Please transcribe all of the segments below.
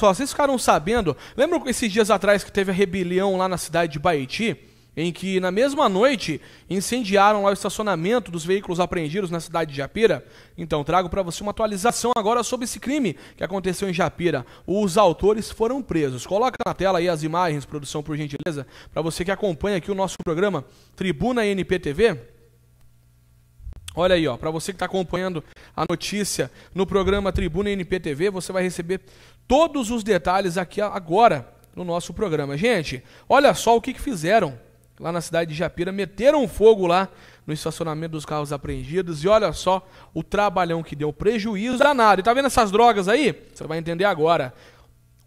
só, vocês ficaram sabendo, lembram esses dias atrás que teve a rebelião lá na cidade de Baiti? Em que, na mesma noite, incendiaram lá o estacionamento dos veículos apreendidos na cidade de Japira? Então, trago para você uma atualização agora sobre esse crime que aconteceu em Japira. Os autores foram presos. Coloca na tela aí as imagens, produção, por gentileza, para você que acompanha aqui o nosso programa Tribuna NPTV. Olha aí, ó, para você que está acompanhando a notícia no programa Tribuna NPTV, você vai receber todos os detalhes aqui agora no nosso programa. Gente, olha só o que, que fizeram lá na cidade de Japira, meteram fogo lá no estacionamento dos carros apreendidos e olha só o trabalhão que deu, prejuízo danado. E tá vendo essas drogas aí? Você vai entender agora.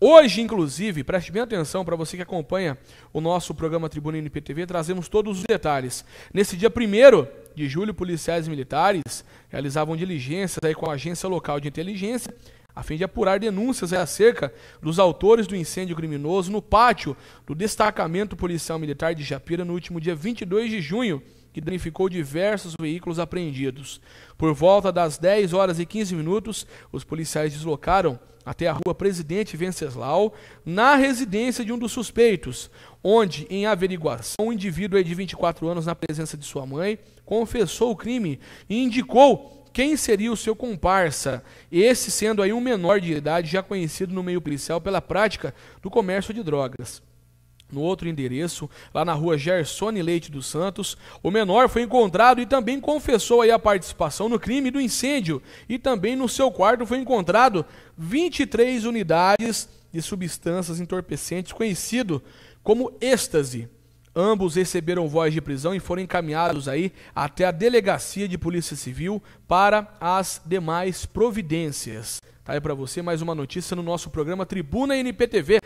Hoje, inclusive, preste bem atenção para você que acompanha o nosso programa Tribuna NPTV, trazemos todos os detalhes. Nesse dia 1 de julho, policiais militares realizavam diligências aí com a agência local de inteligência a fim de apurar denúncias acerca dos autores do incêndio criminoso no pátio do destacamento policial militar de Japira no último dia 22 de junho, que danificou diversos veículos apreendidos. Por volta das 10 horas e 15 minutos, os policiais deslocaram até a rua Presidente Venceslau, na residência de um dos suspeitos, onde, em averiguação, um indivíduo de 24 anos, na presença de sua mãe, confessou o crime e indicou quem seria o seu comparsa, esse sendo aí um menor de idade já conhecido no meio policial pela prática do comércio de drogas no outro endereço, lá na rua Gersone Leite dos Santos. O menor foi encontrado e também confessou aí a participação no crime do incêndio. E também no seu quarto foi encontrado 23 unidades de substâncias entorpecentes conhecido como êxtase. Ambos receberam voz de prisão e foram encaminhados aí até a delegacia de polícia civil para as demais providências. Tá aí para você mais uma notícia no nosso programa Tribuna NPTV.